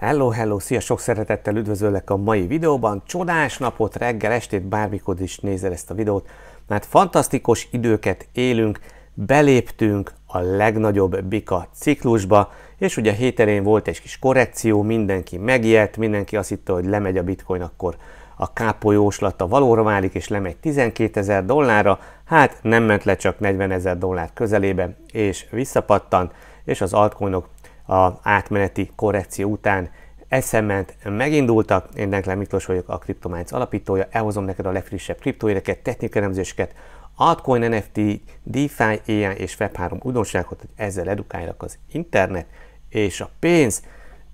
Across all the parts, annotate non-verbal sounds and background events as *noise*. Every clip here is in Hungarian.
Hello, hello, szia! Sok szeretettel üdvözöllek a mai videóban. Csodás napot, reggel, estét, bármikor is nézel ezt a videót, mert fantasztikus időket élünk, beléptünk a legnagyobb bika ciklusba, és ugye héterén volt egy kis korrekció, mindenki megijedt, mindenki azt hitte, hogy lemegy a bitcoin, akkor a kápolyóslata valóra válik, és lemegy 12 ezer dollárra, hát nem ment le csak 40 ezer dollár közelébe, és visszapattan, és az altcoinok a átmeneti korrekció után eszement megindultak. Én Denkler Miklós vagyok, a CryptoMinds alapítója. Elhozom neked a legfrissebb kriptoéreket, technikai elemzéseket, altcoin, NFT, DeFi, AI és Web3 újdonságot, hogy ezzel edukáljak az internet és a pénz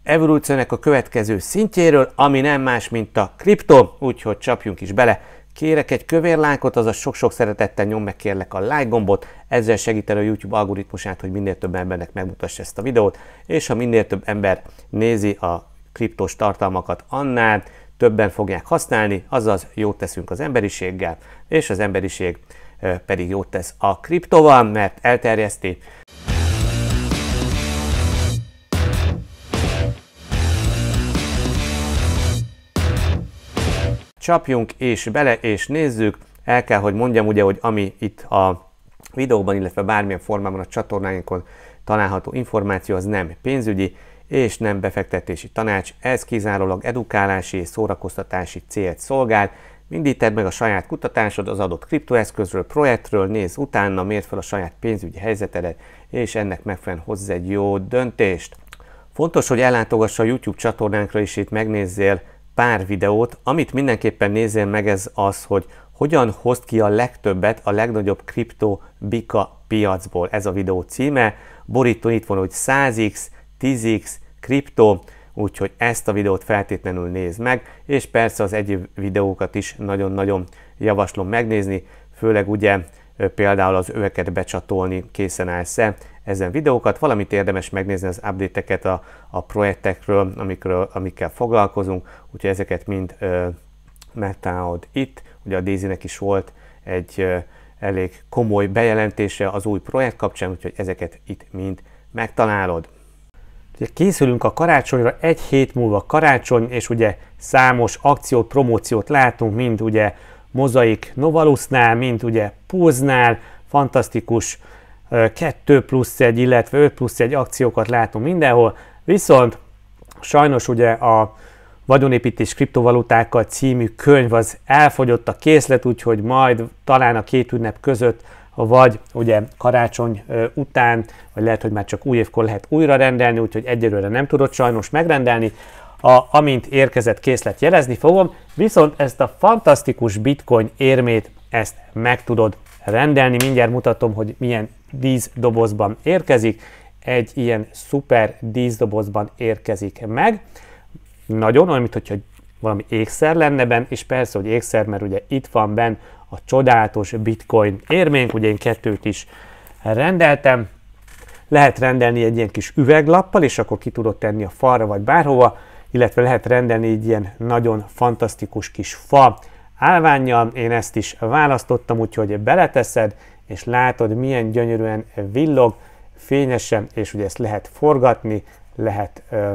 evolúciónak a következő szintjéről, ami nem más, mint a kriptó, úgyhogy csapjunk is bele. Kérek egy kövér lájkot, azaz sok-sok szeretettel nyom meg kérlek a like gombot, ezzel segíted a YouTube algoritmusát, hogy minél több embernek megmutassa ezt a videót, és ha minél több ember nézi a kriptos tartalmakat, annál többen fogják használni, azaz jót teszünk az emberiséggel, és az emberiség pedig jót tesz a kriptoval, mert elterjeszti csapjunk, és bele, és nézzük. El kell, hogy mondjam ugye, hogy ami itt a videóban, illetve bármilyen formában a csatornáinkon található információ az nem pénzügyi és nem befektetési tanács, ez kizárólag edukálási és szórakoztatási célt szolgál. tedd meg a saját kutatásod az adott kriptoeszközről, projektről, nézz utána, mérd fel a saját pénzügyi helyzetedet, és ennek megfelelően hozz egy jó döntést. Fontos, hogy ellátogass a YouTube csatornánkra, és itt megnézzél pár videót. Amit mindenképpen nézzél meg ez az, hogy hogyan hozd ki a legtöbbet a legnagyobb kripto bika piacból. Ez a videó címe. Borító itt van, hogy 100x, 10x, kripto, úgyhogy ezt a videót feltétlenül nézd meg, és persze az egyéb videókat is nagyon-nagyon javaslom megnézni, főleg ugye például az öveket becsatolni készen állsz -e ezen videókat, valamit érdemes megnézni az update-eket a, a projektekről, amikről, amikkel foglalkozunk, úgyhogy ezeket mind ö, megtalálod itt. Ugye a daisy is volt egy ö, elég komoly bejelentése az új projekt kapcsán, úgyhogy ezeket itt mind megtalálod. készülünk a karácsonyra, egy hét múlva karácsony, és ugye számos akciót, promóciót látunk, mind ugye Mozaik Novalusnál, mint ugye Pulznál, fantasztikus 2 plusz 1, illetve 5 plusz 1 akciókat látunk mindenhol, viszont sajnos ugye a Vagyonépítés kriptovalutákkal című könyv az elfogyott a készlet, úgyhogy majd talán a két ünnep között, vagy ugye karácsony után, vagy lehet, hogy már csak új évkor lehet újra rendelni, úgyhogy egyelőre nem tudod sajnos megrendelni. A, amint érkezett készlet jelezni fogom, viszont ezt a fantasztikus bitcoin érmét, ezt meg tudod rendelni. Mindjárt mutatom, hogy milyen díszdobozban érkezik, egy ilyen szuper díszdobozban érkezik meg. Nagyon olyan, mintha valami ékszer lenne benne, és persze, hogy ékszer, mert ugye itt van benne a csodálatos bitcoin érménk, ugye én kettőt is rendeltem, lehet rendelni egy ilyen kis üveglappal, és akkor ki tudod tenni a falra vagy bárhova, illetve lehet rendelni egy ilyen nagyon fantasztikus kis fa állványjal. Én ezt is választottam, úgyhogy beleteszed, és látod, milyen gyönyörűen villog, fényesen, és ugye ezt lehet forgatni, lehet ö,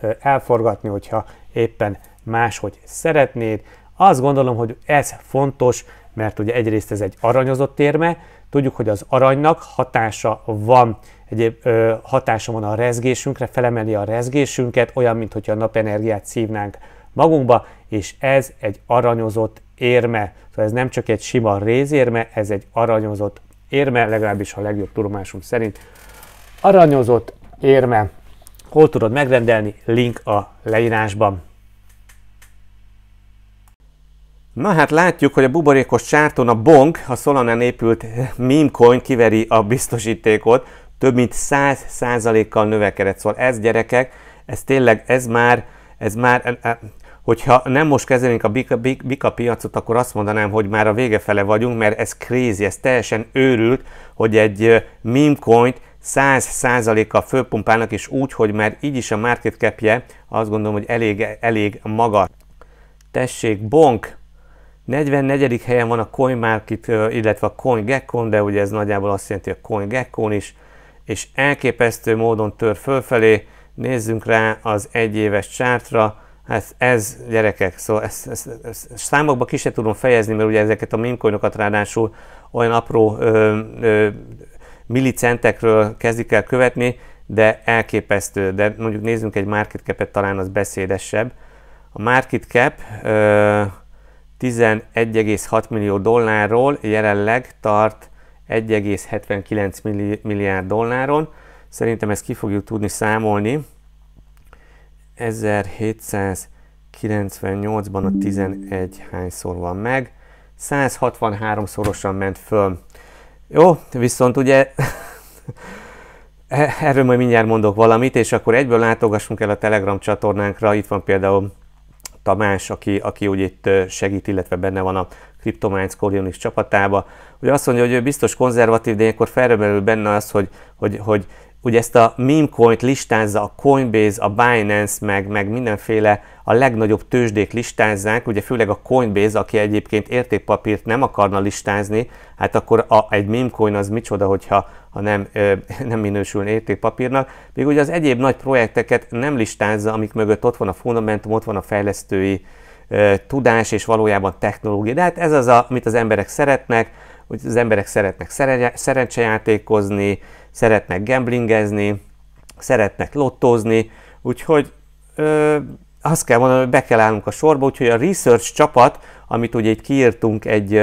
ö, elforgatni, hogyha éppen máshogy szeretnéd. Azt gondolom, hogy ez fontos, mert ugye egyrészt ez egy aranyozott érme, tudjuk, hogy az aranynak hatása van, egyéb ö, hatása van a rezgésünkre, felemeli a rezgésünket, olyan, mintha a napenergiát szívnánk magunkba, és ez egy aranyozott érme. Szóval ez nem csak egy sima rézérme, ez egy aranyozott érme, legalábbis a legjobb tudomásunk szerint. Aranyozott érme. Hol tudod megrendelni? Link a leírásban. Na hát látjuk, hogy a buborékos csárton a Bong, a Solana épült memecoin kiveri a biztosítékot, több mint 100%-kal növekedett. Szóval ez gyerekek, ez tényleg, ez már, ez már, hogyha nem most kezdenénk a bika, bika piacot, akkor azt mondanám, hogy már a vége fele vagyunk, mert ez crazy, ez teljesen őrült, hogy egy meme 100%-kal fölpumpálnak, és úgy, hogy már így is a market capje, azt gondolom, hogy elég, elég magas. Tessék, bonk! 44. helyen van a CoinMarket, illetve a CoinGecko, de ugye ez nagyjából azt jelenti a CoinGecko is, és elképesztő módon tör fölfelé. Nézzünk rá az egyéves csártra, ez, hát ez gyerekek, szóval ezt, ezt, ezt, ezt számokba ki se tudom fejezni, mert ugye ezeket a mémkoinokat ráadásul olyan apró ö, ö, millicentekről kezdik el követni, de elképesztő. De mondjuk nézzünk egy market cap-et, talán az beszédesebb. A market cap ö, 11,6 millió dollárról jelenleg tart 1,79 milliárd dolláron. Szerintem ezt ki fogjuk tudni számolni. 1798-ban a 11 hányszor van meg, 163 szorosan ment föl. Jó, viszont ugye erről majd mindjárt mondok valamit, és akkor egyből látogassunk el a Telegram csatornánkra, itt van például Tamás, aki, aki úgy itt segít, illetve benne van a Cryptomines Coriolis csapatába. Ugye azt mondja, hogy ő biztos konzervatív, de ilyenkor felröbelül benne az, hogy, hogy, hogy ugye ezt a meme coint listázza a Coinbase, a Binance, meg, meg mindenféle a legnagyobb tőzsdék listázzák, ugye főleg a Coinbase, aki egyébként értékpapírt nem akarna listázni, hát akkor a, egy meme coin az micsoda, hogyha ha nem, ö, *laughs* nem minősül értékpapírnak. Még ugye az egyéb nagy projekteket nem listázza, amik mögött ott van a fundamentum, ott van a fejlesztői ö, tudás és valójában technológia. De hát ez az, a amit az emberek szeretnek, hogy az emberek szeretnek szeren- szerencsejátékozni, szeretnek gamblingezni, szeretnek lottózni, úgyhogy ö, azt kell mondanom, hogy be kell állnunk a sorba, úgyhogy a research csapat, amit ugye itt kiírtunk egy,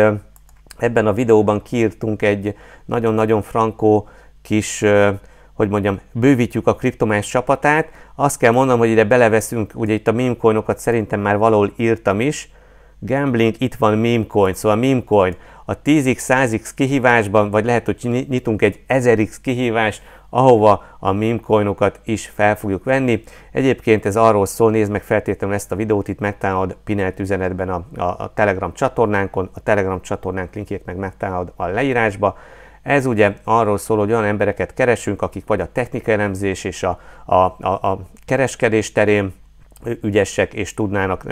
ebben a videóban kiírtunk egy nagyon-nagyon frankó kis, hogy mondjam, bővítjük a kriptomás csapatát, azt kell mondanom, hogy ide beleveszünk, ugye itt a memecoinokat szerintem már valahol írtam is, gambling, itt van memecoin, szóval memecoin, a 10x, 100x kihívásban, vagy lehet, hogy nyitunk egy 1000x kihívást, ahova a meme is fel fogjuk venni. Egyébként ez arról szól, nézd meg feltétlenül ezt a videót, itt megtalálod pinelt üzenetben a, a, a Telegram csatornánkon, a Telegram csatornánk linkjét meg megtalálod a leírásba. Ez ugye arról szól, hogy olyan embereket keresünk, akik vagy a technikai elemzés és a, a, a, a kereskedés terén, ügyesek és tudnának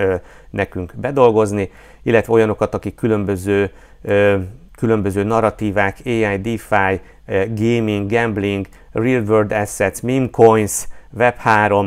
nekünk bedolgozni, illetve olyanokat, akik különböző, különböző narratívák, AI, DeFi, gaming, gambling, real world assets, meme coins, Web3,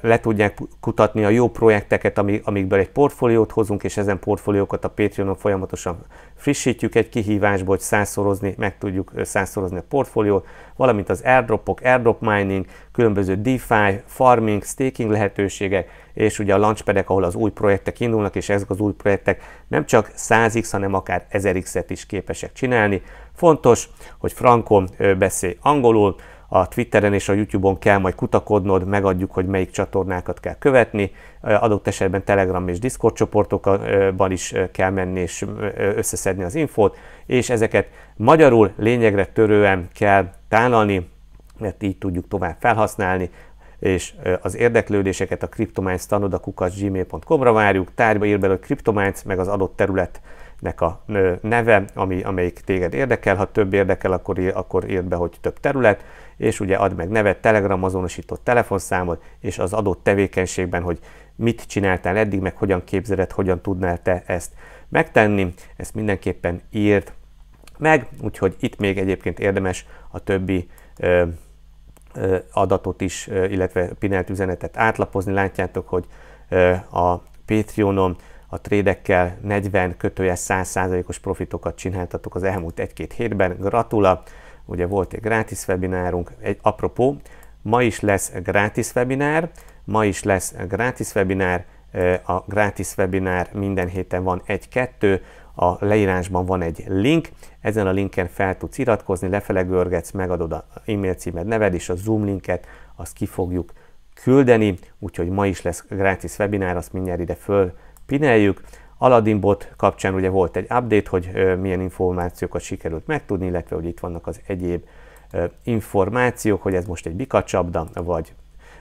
le tudják kutatni a jó projekteket, amikből egy portfóliót hozunk, és ezen portfóliókat a Patreonon folyamatosan frissítjük egy kihívásból, hogy százszorozni, meg tudjuk százszorozni a portfóliót, valamint az airdropok, airdrop mining, különböző DeFi, farming, staking lehetőségek, és ugye a launchpadek, ahol az új projektek indulnak, és ezek az új projektek nem csak 100x, hanem akár 1000x-et is képesek csinálni. Fontos, hogy Frankon beszél angolul, a Twitteren és a YouTube-on kell majd kutakodnod, megadjuk, hogy melyik csatornákat kell követni, adott esetben Telegram és Discord csoportokban is kell menni és összeszedni az infót, és ezeket magyarul lényegre törően kell tálalni, mert így tudjuk tovább felhasználni, és az érdeklődéseket a Cryptominds gmail.com-ra várjuk, tárgyba ír belőle Cryptominds, meg az adott nek a neve, ami, amelyik téged érdekel, ha több érdekel, akkor, akkor írd be, hogy több terület, és ugye ad meg nevet, telegram azonosított telefonszámot, és az adott tevékenységben, hogy mit csináltál eddig, meg hogyan képzeled, hogyan tudnál te ezt megtenni, ezt mindenképpen írd meg, úgyhogy itt még egyébként érdemes a többi ö, ö, adatot is, ö, illetve pinelt üzenetet átlapozni. Látjátok, hogy ö, a Patreonon a trédekkel 40 kötője 100%-os profitokat csináltatok az elmúlt 1-2 hétben. Gratula! ugye volt egy gratis webinárunk, egy apropó, ma is lesz gratis webinár, ma is lesz gratis webinár, a gratis webinár minden héten van egy-kettő, a leírásban van egy link, ezen a linken fel tudsz iratkozni, lefele görgetsz, megadod a e-mail címed, neved és a Zoom linket, azt ki fogjuk küldeni, úgyhogy ma is lesz gratis webinár, azt mindjárt ide pineljük. Aladdin bot kapcsán ugye volt egy update, hogy milyen információkat sikerült megtudni, illetve hogy itt vannak az egyéb információk, hogy ez most egy bikacsapda, vagy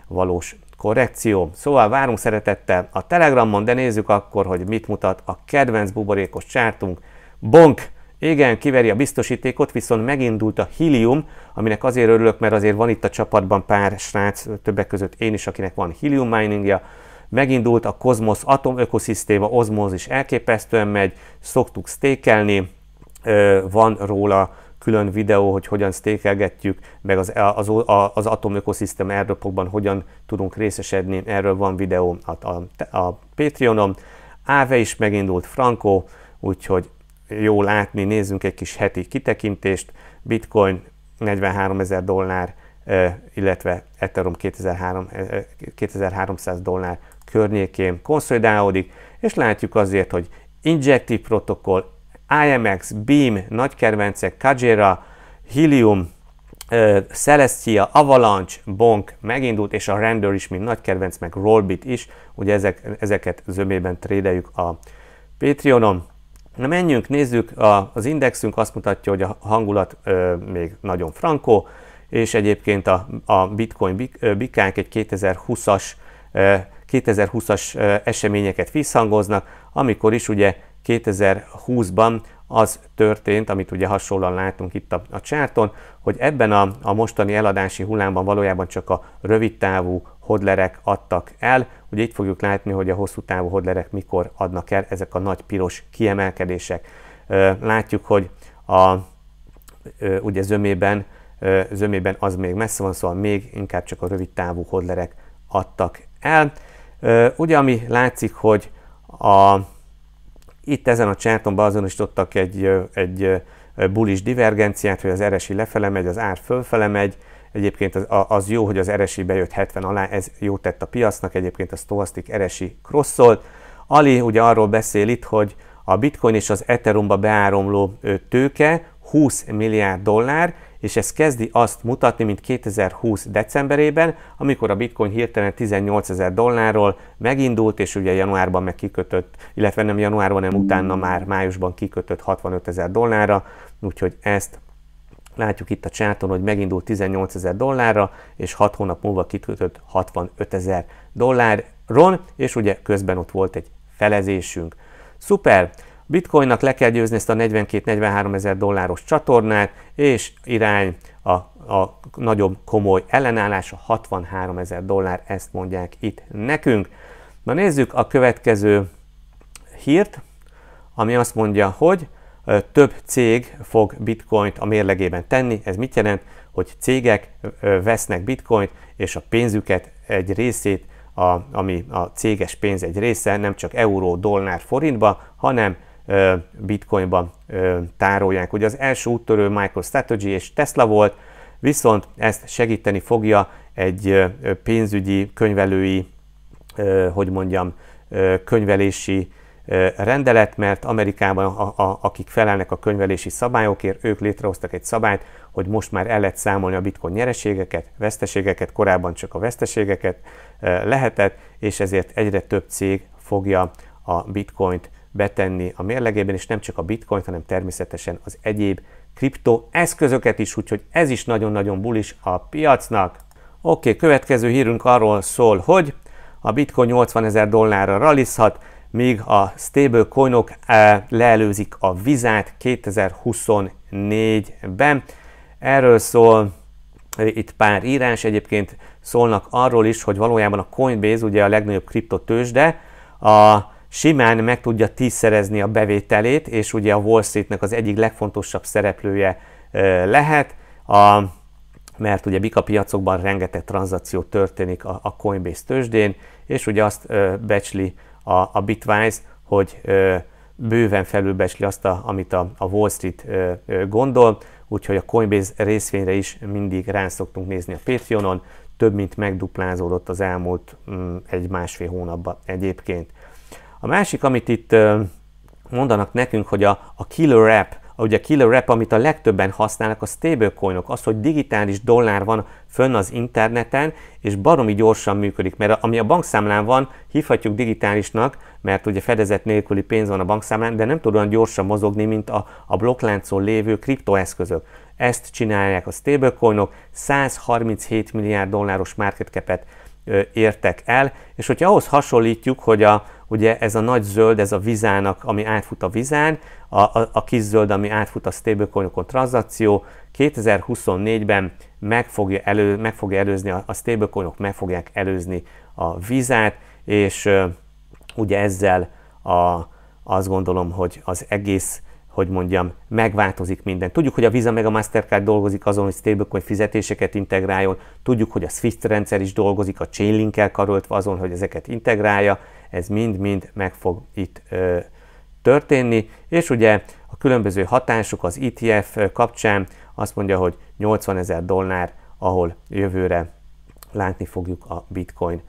valós korrekció. Szóval várunk szeretettel a Telegramon, de nézzük akkor, hogy mit mutat a kedvenc buborékos csártunk. Bonk! Igen, kiveri a biztosítékot, viszont megindult a Helium, aminek azért örülök, mert azért van itt a csapatban pár srác, többek között én is, akinek van Helium miningja, Megindult a Kozmosz atomökoszisztéma, is elképesztően megy, szoktuk stékelni, van róla külön videó, hogy hogyan stékelgetjük, meg az, az, az atomökoszisztéma erdőpokban hogyan tudunk részesedni, erről van videó a, a, a Patreonon. Áve is megindult Franco, úgyhogy jó látni, nézzünk egy kis heti kitekintést, Bitcoin 43 ezer dollár, illetve Ethereum 2300 dollár környékén konszolidálódik, és látjuk azért, hogy Injective Protocol, IMX, Beam, nagy kedvencek, Helium, Celestia, Avalanche, Bonk megindult, és a Render is, mint nagy kedvenc, meg Rollbit is, ugye ezek, ezeket zömében trédeljük a Patreonon. Na menjünk, nézzük, a, az indexünk azt mutatja, hogy a hangulat ö, még nagyon frankó, és egyébként a, a bitcoin bikánk egy 2020-as 2020-as eseményeket visszhangoznak, amikor is ugye 2020-ban az történt, amit ugye hasonlóan látunk itt a, a csárton, hogy ebben a, a mostani eladási hullámban valójában csak a rövidtávú hodlerek adtak el. Ugye itt fogjuk látni, hogy a hosszú távú hodlerek mikor adnak el ezek a nagy piros kiemelkedések. Látjuk, hogy a ugye zömében, zömében az még messze van, szóval még inkább csak a rövidtávú hodlerek adtak el. Ugye ami látszik, hogy a, itt ezen a csárton beazonosítottak egy, egy bullish divergenciát, hogy az eresi lefele megy, az ár fölfele megy, Egyébként az, az jó, hogy az eresi bejött 70 alá, ez jó tett a piacnak, egyébként a Stoastic eresi crossolt. Ali ugye arról beszél itt, hogy a bitcoin és az ethereumba beáramló tőke 20 milliárd dollár, és ez kezdi azt mutatni, mint 2020 decemberében, amikor a bitcoin hirtelen 18 ezer dollárról megindult, és ugye januárban meg kikötött, illetve nem januárban, nem utána már májusban kikötött 65 ezer dollárra, úgyhogy ezt látjuk itt a csáton, hogy megindult 18 ezer dollárra, és 6 hónap múlva kikötött 65 ezer dollárron, és ugye közben ott volt egy felezésünk. Szuper! Bitcoinnak le kell győzni ezt a 42-43 ezer dolláros csatornát, és irány a, a nagyobb komoly ellenállás, a 63 ezer dollár, ezt mondják itt nekünk. Na nézzük a következő hírt, ami azt mondja, hogy több cég fog bitcoint a mérlegében tenni. Ez mit jelent? Hogy cégek vesznek bitcoint, és a pénzüket egy részét, a, ami a céges pénz egy része nem csak euró, dollár, forintba, hanem bitcoinba tárolják. Ugye az első úttörő MicroStrategy és Tesla volt, viszont ezt segíteni fogja egy pénzügyi, könyvelői, hogy mondjam, könyvelési rendelet, mert Amerikában a, a, akik felelnek a könyvelési szabályokért, ők létrehoztak egy szabályt, hogy most már el lehet számolni a bitcoin nyereségeket, veszteségeket, korábban csak a veszteségeket lehetett, és ezért egyre több cég fogja a bitcoint betenni a mérlegében, és nem csak a bitcoin, hanem természetesen az egyéb kriptoeszközöket is, úgyhogy ez is nagyon-nagyon bulis a piacnak. Oké, okay, következő hírünk arról szól, hogy a bitcoin 80 ezer dollárra ralizhat, míg a stablecoinok eh, leelőzik a vizát 2024-ben. Erről szól itt pár írás, egyébként szólnak arról is, hogy valójában a Coinbase ugye a legnagyobb kriptotősde, a simán meg tudja tízszerezni a bevételét, és ugye a Wall Streetnek az egyik legfontosabb szereplője lehet, a, mert ugye Bika piacokban rengeteg tranzakció történik a, a Coinbase tőzsdén, és ugye azt becsli a, a Bitwise, hogy bőven felülbecsli azt, a, amit a, a Wall Street gondol, úgyhogy a Coinbase részvényre is mindig rán szoktunk nézni a Patreonon, több mint megduplázódott az elmúlt mm, egy-másfél hónapban egyébként. A másik, amit itt mondanak nekünk, hogy a, a killer app, ugye a killer app, amit a legtöbben használnak, a stablecoinok, az, hogy digitális dollár van fönn az interneten, és baromi gyorsan működik, mert ami a bankszámlán van, hívhatjuk digitálisnak, mert ugye fedezet nélküli pénz van a bankszámlán, de nem tud olyan gyorsan mozogni, mint a, a blokkláncon lévő kriptoeszközök. Ezt csinálják a stablecoinok, 137 milliárd dolláros market cap-et értek el, és hogyha ahhoz hasonlítjuk, hogy a, ugye ez a nagy zöld, ez a vizának, ami átfut a vizán, a, a, a kis zöld, ami átfut a stablecoinokon tranzakció, 2024-ben meg fogja, elő, meg fogja előzni, a, a stablecoinok meg fogják előzni a vizát, és ö, ugye ezzel a, azt gondolom, hogy az egész hogy mondjam, megváltozik minden. Tudjuk, hogy a Visa meg a Mastercard dolgozik azon, hogy stablecoin fizetéseket integráljon, tudjuk, hogy a SWIFT rendszer is dolgozik, a chainlink karöltve azon, hogy ezeket integrálja, ez mind-mind meg fog itt ö, történni, és ugye a különböző hatásuk az ETF kapcsán azt mondja, hogy 80 ezer dollár, ahol jövőre látni fogjuk a bitcoin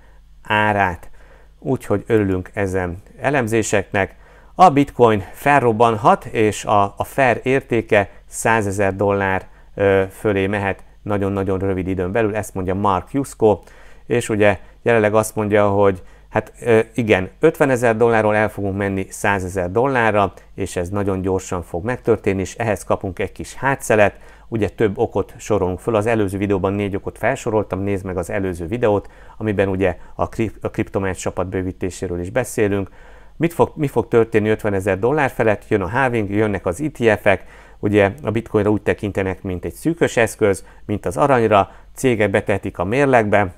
árát. Úgyhogy örülünk ezen elemzéseknek. A bitcoin felrobbanhat, és a, a fair értéke 100 ezer dollár ö, fölé mehet nagyon-nagyon rövid időn belül, ezt mondja Mark Jusko, és ugye jelenleg azt mondja, hogy Hát igen, 50 ezer dollárról el fogunk menni 100 ezer dollárra, és ez nagyon gyorsan fog megtörténni, és ehhez kapunk egy kis hátszelet, ugye több okot sorolunk föl, az előző videóban négy okot felsoroltam, nézd meg az előző videót, amiben ugye a, krip- a kriptomány csapat bővítéséről is beszélünk. Mit fog, mi fog történni 50 ezer dollár felett? Jön a halving, jönnek az ETF-ek, ugye a bitcoinra úgy tekintenek, mint egy szűkös eszköz, mint az aranyra, cégek betetik a mérlegbe,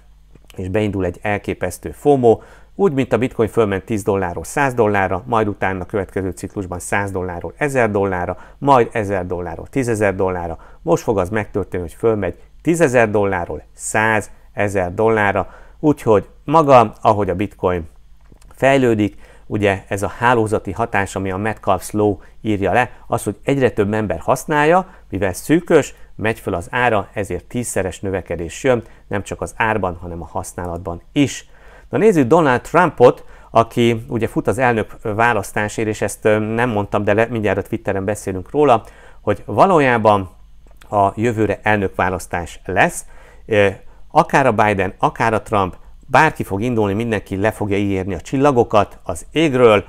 és beindul egy elképesztő FOMO, úgy, mint a bitcoin fölment 10 dollárról 100 dollárra, majd utána a következő ciklusban 100 dollárról 1000 dollárra, majd 1000 dollárról ezer dollárra, most fog az megtörténni, hogy fölmegy ezer dollárról 100 ezer dollárra, úgyhogy maga, ahogy a bitcoin fejlődik, ugye ez a hálózati hatás, ami a Metcalfe's Law írja le, az, hogy egyre több ember használja, mivel szűkös, megy föl az ára, ezért tízszeres növekedés jön, nem csak az árban, hanem a használatban is. Na nézzük Donald Trumpot, aki ugye fut az elnök választásért, és ezt nem mondtam, de le, mindjárt a Twitteren beszélünk róla, hogy valójában a jövőre elnökválasztás lesz. Akár a Biden, akár a Trump, bárki fog indulni, mindenki le fogja írni a csillagokat az égről,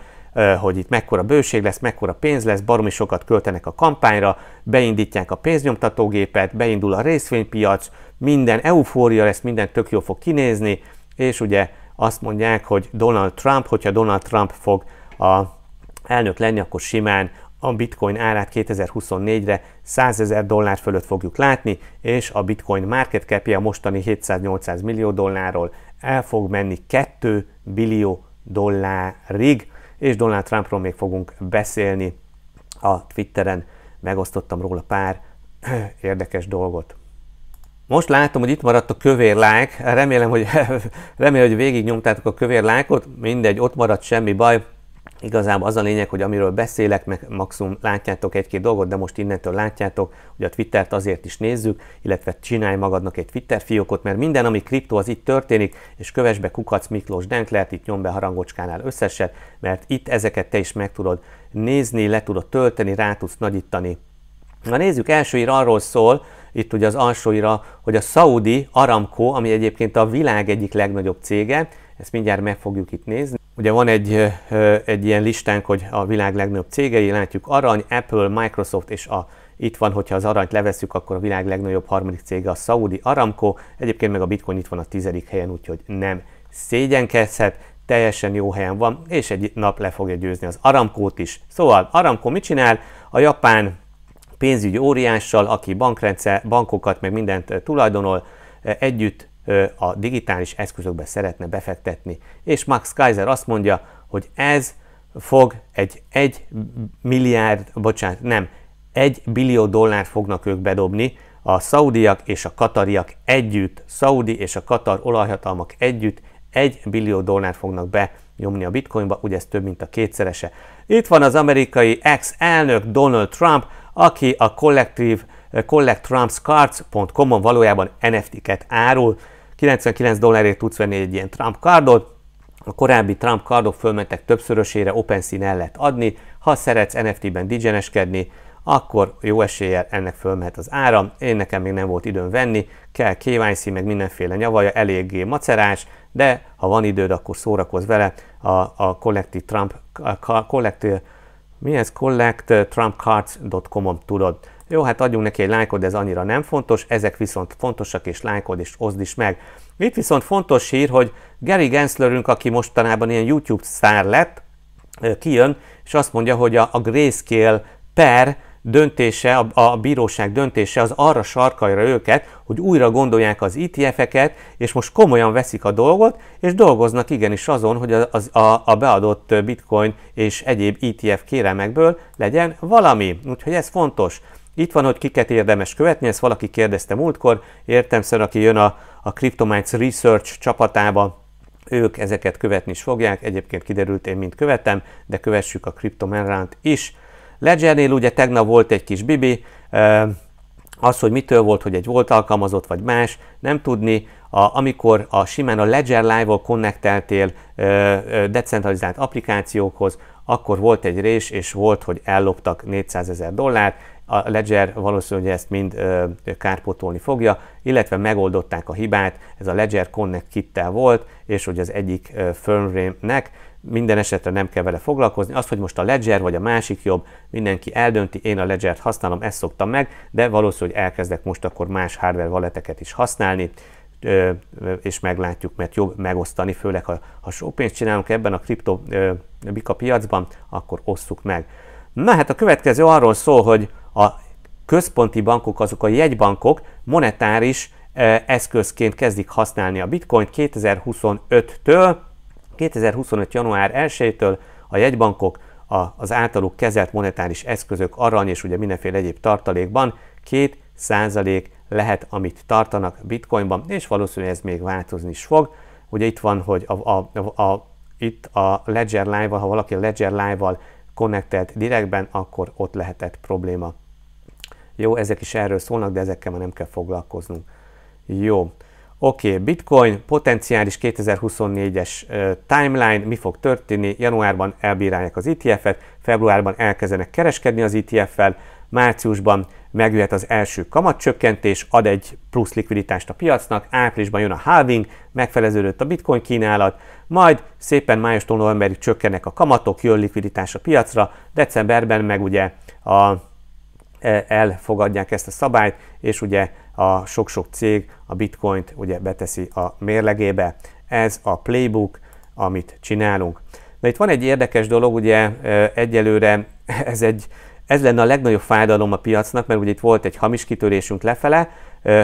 hogy itt mekkora bőség lesz, mekkora pénz lesz, baromi sokat költenek a kampányra, beindítják a pénznyomtatógépet, beindul a részvénypiac, minden eufória lesz, minden tök jó fog kinézni, és ugye azt mondják, hogy Donald Trump, hogyha Donald Trump fog a elnök lenni, akkor simán a bitcoin árát 2024-re 100 ezer dollár fölött fogjuk látni, és a bitcoin market cap a mostani 700-800 millió dollárról el fog menni 2 billió dollárig, és Donald Trumpról még fogunk beszélni a Twitteren, megosztottam róla pár *clears throat* érdekes dolgot. Most látom, hogy itt maradt a kövérlák, remélem, hogy, *laughs* remélem, hogy végig nyomtátok a kövérlákot, mindegy, ott maradt semmi baj, Igazából az a lényeg, hogy amiről beszélek, meg maximum látjátok egy-két dolgot, de most innentől látjátok, hogy a Twittert azért is nézzük, illetve csinálj magadnak egy Twitter fiókot, mert minden, ami kriptó, az itt történik, és kövess be Kukac Miklós Denklert, itt nyom be harangocskánál összeset, mert itt ezeket te is meg tudod nézni, le tudod tölteni, rá tudsz nagyítani. Na nézzük, első ír arról szól, itt ugye az alsóira, hogy a Saudi Aramco, ami egyébként a világ egyik legnagyobb cége, ezt mindjárt meg fogjuk itt nézni. Ugye van egy, egy ilyen listánk, hogy a világ legnagyobb cégei, látjuk Arany, Apple, Microsoft és a itt van, hogyha az aranyt levesszük, akkor a világ legnagyobb harmadik cége a Saudi Aramco, egyébként meg a Bitcoin itt van a tizedik helyen, úgyhogy nem szégyenkezhet, teljesen jó helyen van, és egy nap le fogja győzni az Aramkót is. Szóval Aramco mit csinál? A japán pénzügyi óriással, aki bankrendszer, bankokat, meg mindent tulajdonol, együtt a digitális eszközökbe szeretne befektetni. És Max Kaiser azt mondja, hogy ez fog egy 1 milliárd, bocsánat, nem, 1 billió dollár fognak ők bedobni, a szaudiak és a katariak együtt, szaudi és a katar olajhatalmak együtt 1 billió dollár fognak be, nyomni a bitcoinba, ugye ez több mint a kétszerese. Itt van az amerikai ex-elnök Donald Trump, aki a Collective eh, collecttrumpscards.com-on valójában NFT-ket árul. 99 dollárért tudsz venni egy ilyen Trump kardot, a korábbi Trump kardok fölmentek többszörösére, OpenSea-n el lehet adni, ha szeretsz NFT-ben digyeneskedni, akkor jó eséllyel ennek fölmehet az áram. Én nekem még nem volt időm venni, kell KYC, meg mindenféle nyavaja, eléggé macerás, de ha van időd, akkor szórakozz vele. A, a Collective Trump, a Collective mi ez? collecttrumpcardscom uh, trumpcards.com-on tudod. Jó, hát adjunk neki egy lájkod, de ez annyira nem fontos, ezek viszont fontosak, és lájkod és oszd is meg. Itt viszont fontos hír, hogy Gary Genslerünk, aki mostanában ilyen YouTube sztár lett, uh, kijön, és azt mondja, hogy a, a Grayscale per döntése, a, a bíróság döntése az arra sarkalja őket, hogy újra gondolják az ETF-eket, és most komolyan veszik a dolgot, és dolgoznak igenis azon, hogy az, a, a beadott bitcoin és egyéb ETF kérelmekből legyen valami. Úgyhogy ez fontos. Itt van, hogy kiket érdemes követni, ezt valaki kérdezte múltkor, értem szerint, aki jön a, a Cryptomites Research csapatába, ők ezeket követni is fogják, egyébként kiderült, én mind követem, de kövessük a Cryptomenrant is, Ledgernél ugye tegnap volt egy kis bibi, az, hogy mitől volt, hogy egy volt alkalmazott vagy más, nem tudni, a, amikor a simán a Ledger live ol konnekteltél decentralizált applikációkhoz, akkor volt egy rés, és volt, hogy elloptak 400 ezer dollárt, a Ledger valószínűleg ezt mind ö, kárpotolni fogja, illetve megoldották a hibát, ez a Ledger Connect kittel volt, és hogy az egyik firmware-nek, minden esetre nem kell vele foglalkozni. Az, hogy most a Ledger vagy a másik jobb, mindenki eldönti, én a Ledger-t használom, ezt szoktam meg, de valószínű, hogy elkezdek most akkor más hardware valeteket is használni, és meglátjuk, mert jobb megosztani, főleg ha, ha sok pénzt csinálunk ebben a kripto bika piacban, akkor osszuk meg. Na hát a következő arról szól, hogy a központi bankok, azok a jegybankok monetáris eszközként kezdik használni a bitcoint 2025-től, 2025. január 1-től a jegybankok a, az általuk kezelt monetáris eszközök arany és ugye mindenféle egyéb tartalékban 2 százalék lehet, amit tartanak bitcoinban, és valószínűleg ez még változni is fog. Ugye itt van, hogy a, a, a, itt a Ledger Live-val, ha valaki a Ledger Live-val connectelt direktben, akkor ott lehetett probléma. Jó, ezek is erről szólnak, de ezekkel már nem kell foglalkoznunk. Jó, Oké, okay, Bitcoin, potenciális 2024-es timeline, mi fog történni? Januárban elbírálják az ETF-et, februárban elkezdenek kereskedni az ETF-fel, márciusban megjöhet az első kamatcsökkentés, ad egy plusz likviditást a piacnak, áprilisban jön a halving, megfeleződött a bitcoin kínálat, majd szépen májustól novemberig csökkennek a kamatok, jön likviditás a piacra, decemberben meg ugye a, e, elfogadják ezt a szabályt, és ugye a sok-sok cég a bitcoint ugye beteszi a mérlegébe. Ez a playbook, amit csinálunk. Na itt van egy érdekes dolog, ugye egyelőre *laughs* ez, egy, ez lenne a legnagyobb fájdalom a piacnak, mert ugye itt volt egy hamis kitörésünk lefele,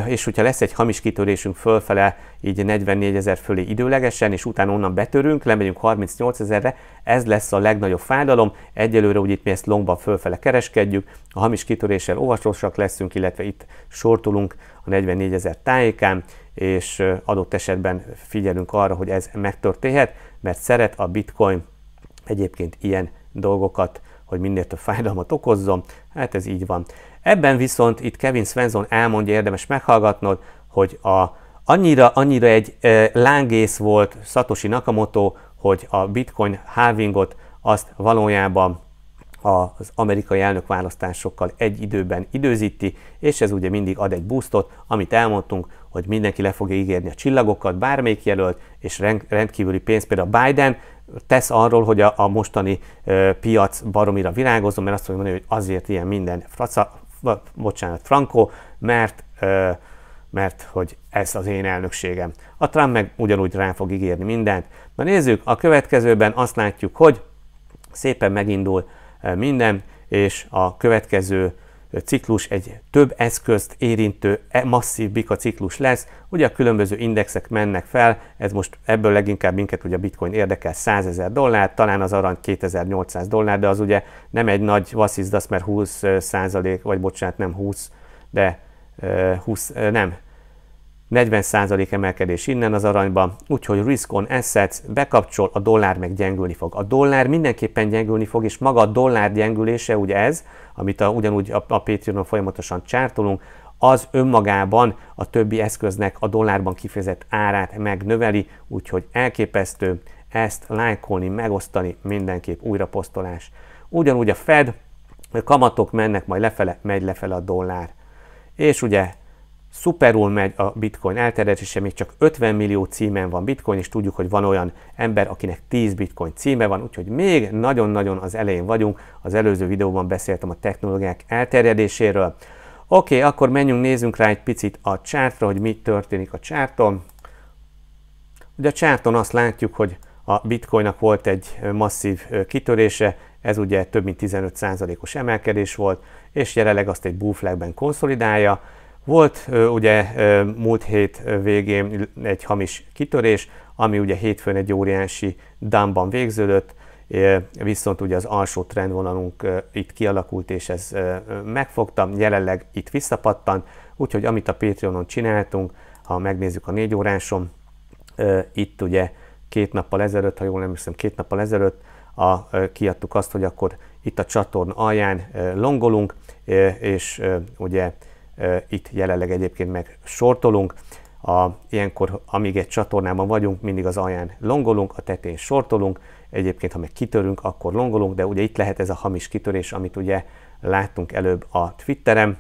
és hogyha lesz egy hamis kitörésünk fölfele, így 44 ezer fölé időlegesen, és utána onnan betörünk, lemegyünk 38 ezerre, ez lesz a legnagyobb fájdalom. Egyelőre úgy itt mi ezt longban fölfele kereskedjük, a hamis kitöréssel óvatosak leszünk, illetve itt sortolunk a 44 ezer tájékán, és adott esetben figyelünk arra, hogy ez megtörténhet, mert szeret a bitcoin egyébként ilyen dolgokat, hogy minél több fájdalmat okozzon, hát ez így van. Ebben viszont itt Kevin Svensson elmondja, érdemes meghallgatnod, hogy a, annyira, annyira egy e, lángész volt Satoshi Nakamoto, hogy a bitcoin halvingot azt valójában az amerikai elnök választásokkal egy időben időzíti, és ez ugye mindig ad egy boostot, amit elmondtunk, hogy mindenki le fogja ígérni a csillagokat, bármelyik jelölt, és rendkívüli pénz, például Biden tesz arról, hogy a, a mostani ö, piac baromira virágozom, mert azt fogja mondani, hogy azért ilyen minden fraca, bocsánat, Franco, mert, mert hogy ez az én elnökségem. A Trump meg ugyanúgy rá fog ígérni mindent. Na nézzük, a következőben azt látjuk, hogy szépen megindul minden, és a következő ciklus egy több eszközt érintő e, masszív bika ciklus lesz. Ugye a különböző indexek mennek fel, ez most ebből leginkább minket ugye a bitcoin érdekel 100 ezer dollár, talán az arany 2800 dollár, de az ugye nem egy nagy vasszizdasz, mert 20 százalék, vagy bocsánat, nem 20, de 20, nem, 40% emelkedés innen az aranyba, úgyhogy risk on assets bekapcsol, a dollár meg gyengülni fog. A dollár mindenképpen gyengülni fog, és maga a dollár gyengülése, ugye ez, amit a, ugyanúgy a, a Patreonon folyamatosan csártolunk, az önmagában a többi eszköznek a dollárban kifejezett árát megnöveli, úgyhogy elképesztő ezt lájkolni, megosztani, mindenképp újra posztolás. Ugyanúgy a Fed, a kamatok mennek majd lefele, megy lefele a dollár. És ugye szuperul megy a bitcoin elterjedése, még csak 50 millió címen van bitcoin, és tudjuk, hogy van olyan ember, akinek 10 bitcoin címe van, úgyhogy még nagyon-nagyon az elején vagyunk. Az előző videóban beszéltem a technológiák elterjedéséről. Oké, okay, akkor menjünk, nézzünk rá egy picit a csártra, hogy mi történik a csárton. Ugye a csárton azt látjuk, hogy a bitcoinnak volt egy masszív kitörése, ez ugye több mint 15%-os emelkedés volt, és jelenleg azt egy bullflagben konszolidálja, volt ugye múlt hét végén egy hamis kitörés, ami ugye hétfőn egy óriási dámban végződött, viszont ugye az alsó trendvonalunk itt kialakult, és ez megfogta, jelenleg itt visszapattan, úgyhogy amit a Patreonon csináltunk, ha megnézzük a négy óráson, itt ugye két nappal ezelőtt, ha jól emlékszem, két nappal ezelőtt a, kiadtuk azt, hogy akkor itt a csatorna alján longolunk, és ugye itt jelenleg egyébként meg sortolunk. A, ilyenkor, amíg egy csatornában vagyunk, mindig az alján longolunk, a tetén sortolunk, egyébként, ha meg kitörünk, akkor longolunk, de ugye itt lehet ez a hamis kitörés, amit ugye láttunk előbb a twitterem.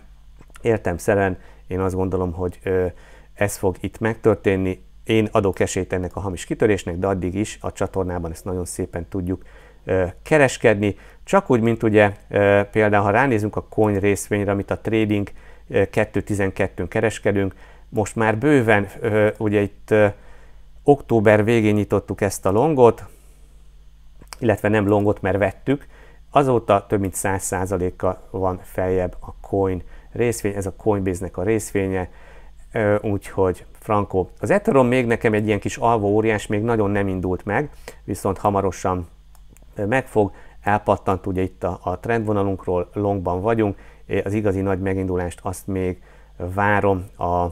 Értem szeren. én azt gondolom, hogy ez fog itt megtörténni. Én adok esélyt ennek a hamis kitörésnek, de addig is a csatornában ezt nagyon szépen tudjuk kereskedni. Csak úgy, mint ugye például, ha ránézünk a coin részvényre, amit a trading 2.12-n kereskedünk. Most már bőven, ugye itt október végén nyitottuk ezt a longot, illetve nem longot, mert vettük, azóta több mint 100%-kal van feljebb a coin részvény, ez a Coinbase-nek a részvénye, úgyhogy frankó. Az Ethereum még nekem egy ilyen kis alvó óriás, még nagyon nem indult meg, viszont hamarosan megfog, elpattant ugye itt a, a trendvonalunkról, longban vagyunk, az igazi nagy megindulást azt még várom a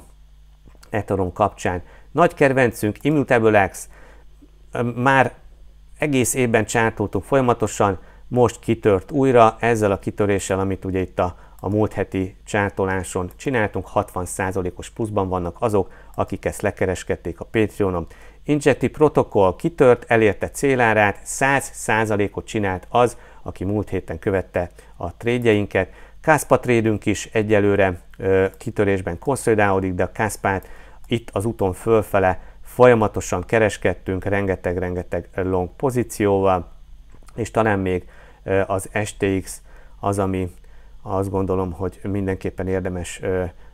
Etaron kapcsán. Nagy kedvencünk, Immutable X, már egész évben csártoltuk folyamatosan, most kitört újra ezzel a kitöréssel, amit ugye itt a, a múlt heti csártoláson csináltunk, 60%-os pluszban vannak azok, akik ezt lekereskedték a Patreonon. Injecti protokoll kitört, elérte célárát, 100%-ot csinált az, aki múlt héten követte a trédjeinket. Kászpa trédünk is egyelőre kitörésben konszolidálódik, de a Kászpát itt az úton fölfele folyamatosan kereskedtünk rengeteg-rengeteg long pozícióval, és talán még az STX az, ami azt gondolom, hogy mindenképpen érdemes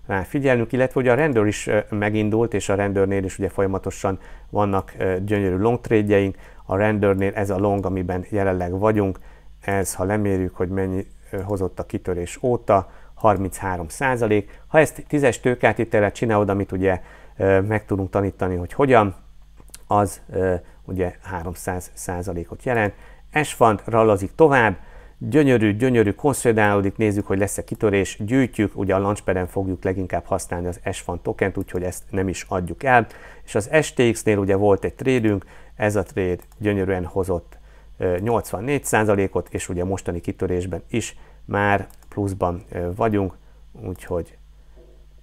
rá figyelnünk, illetve ugye a rendőr is megindult, és a rendőrnél is ugye folyamatosan vannak gyönyörű long trédjeink. A rendőrnél ez a long, amiben jelenleg vagyunk, ez, ha lemérjük, hogy mennyi hozott a kitörés óta, 33 százalék. Ha ezt tízes tőkátitelet csinálod, amit ugye meg tudunk tanítani, hogy hogyan, az ugye 300 százalékot jelent. Esfant rallazik tovább, gyönyörű, gyönyörű, konszolidálódik, nézzük, hogy lesz-e kitörés, gyűjtjük, ugye a launchpad fogjuk leginkább használni az s tokent, úgyhogy ezt nem is adjuk el, és az STX-nél ugye volt egy trédünk, ez a tréd gyönyörűen hozott 84%-ot, és ugye mostani kitörésben is már pluszban vagyunk, úgyhogy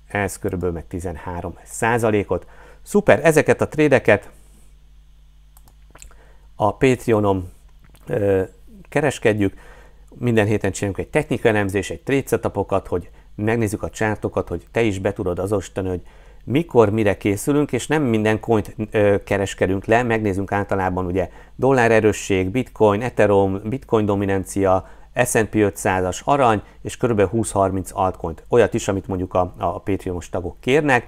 ez körülbelül meg 13%-ot. Szuper, ezeket a trédeket a Patreonom kereskedjük, minden héten csinálunk egy technikai elemzés, egy trade hogy megnézzük a csártokat, hogy te is be tudod azonosítani, hogy mikor, mire készülünk, és nem minden coint kereskedünk le, megnézünk általában ugye dollár erősség, bitcoin, ethereum, bitcoin dominancia, S&P 500-as arany, és kb. 20-30 altcoint, olyat is, amit mondjuk a, a Patreon-os tagok kérnek,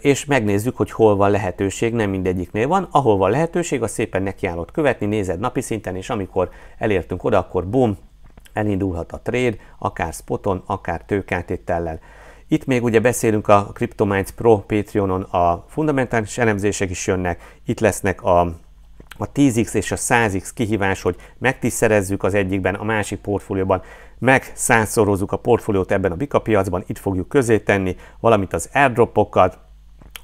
és megnézzük, hogy hol van lehetőség, nem mindegyiknél van. Ahol van lehetőség, az szépen nekiállod követni, nézed napi szinten, és amikor elértünk oda, akkor bum, elindulhat a trade, akár spoton, akár tőkátétellel. Itt még ugye beszélünk a CryptoMinds Pro Patreonon, a fundamentális elemzések is jönnek, itt lesznek a a 10x és a 100x kihívás, hogy megtiszerezzük az egyikben, a másik portfólióban, meg százszorozzuk a portfóliót ebben a bika piacban, itt fogjuk közé tenni, valamint az airdropokat,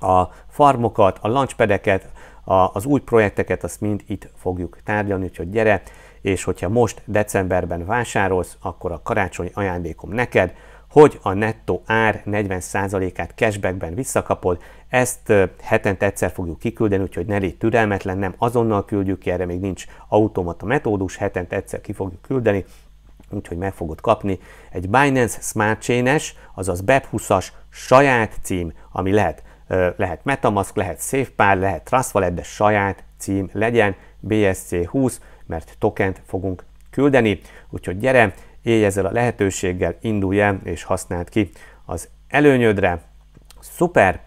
a farmokat, a launchpadeket, a, az új projekteket, azt mind itt fogjuk tárgyalni, úgyhogy gyere, és hogyha most decemberben vásárolsz, akkor a karácsonyi ajándékom neked, hogy a nettó ár 40%-át cashbackben visszakapod, ezt hetente egyszer fogjuk kiküldeni, úgyhogy ne légy türelmetlen, nem azonnal küldjük ki, erre még nincs automata metódus, hetente egyszer ki fogjuk küldeni, úgyhogy meg fogod kapni. Egy Binance Smart Chain-es, azaz BEP20-as saját cím, ami lehet, lehet Metamask, lehet SafePal, lehet Trust Wallet, de saját cím legyen BSC20, mert tokent fogunk küldeni, úgyhogy gyere, Élj ezzel a lehetőséggel, indulj el és használd ki az előnyödre. Szuper!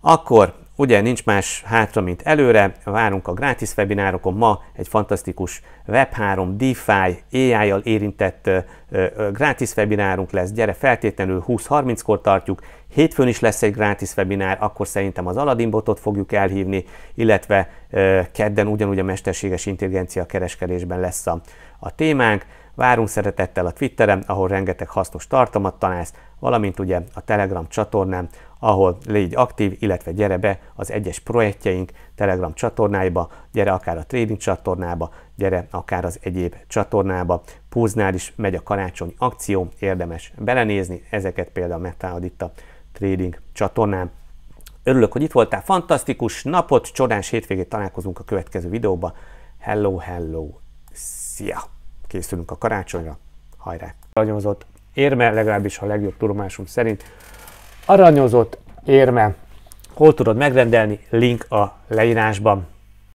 Akkor ugye nincs más hátra, mint előre, várunk a grátis webinárokon, ma egy fantasztikus Web3, DeFi, AI-jal érintett ö, ö, grátis webinárunk lesz, gyere feltétlenül 20-30-kor tartjuk, hétfőn is lesz egy grátis webinár, akkor szerintem az Aladdin botot fogjuk elhívni, illetve kedden ugyanúgy a mesterséges intelligencia kereskedésben lesz a, a témánk, Várunk szeretettel a Twitteren, ahol rengeteg hasznos tartalmat tanálsz, valamint ugye a Telegram csatornám, ahol légy aktív, illetve gyere be az egyes projektjeink Telegram csatornáiba, gyere akár a trading csatornába, gyere akár az egyéb csatornába. Púznál is megy a karácsony akció, érdemes belenézni, ezeket például megtalálod itt a trading csatornán. Örülök, hogy itt voltál, fantasztikus napot, csodás hétvégét találkozunk a következő videóban. Hello, hello, szia! készülünk a karácsonyra, hajrá! Aranyozott érme, legalábbis a legjobb tudomásunk szerint. Aranyozott érme, hol tudod megrendelni, link a leírásban.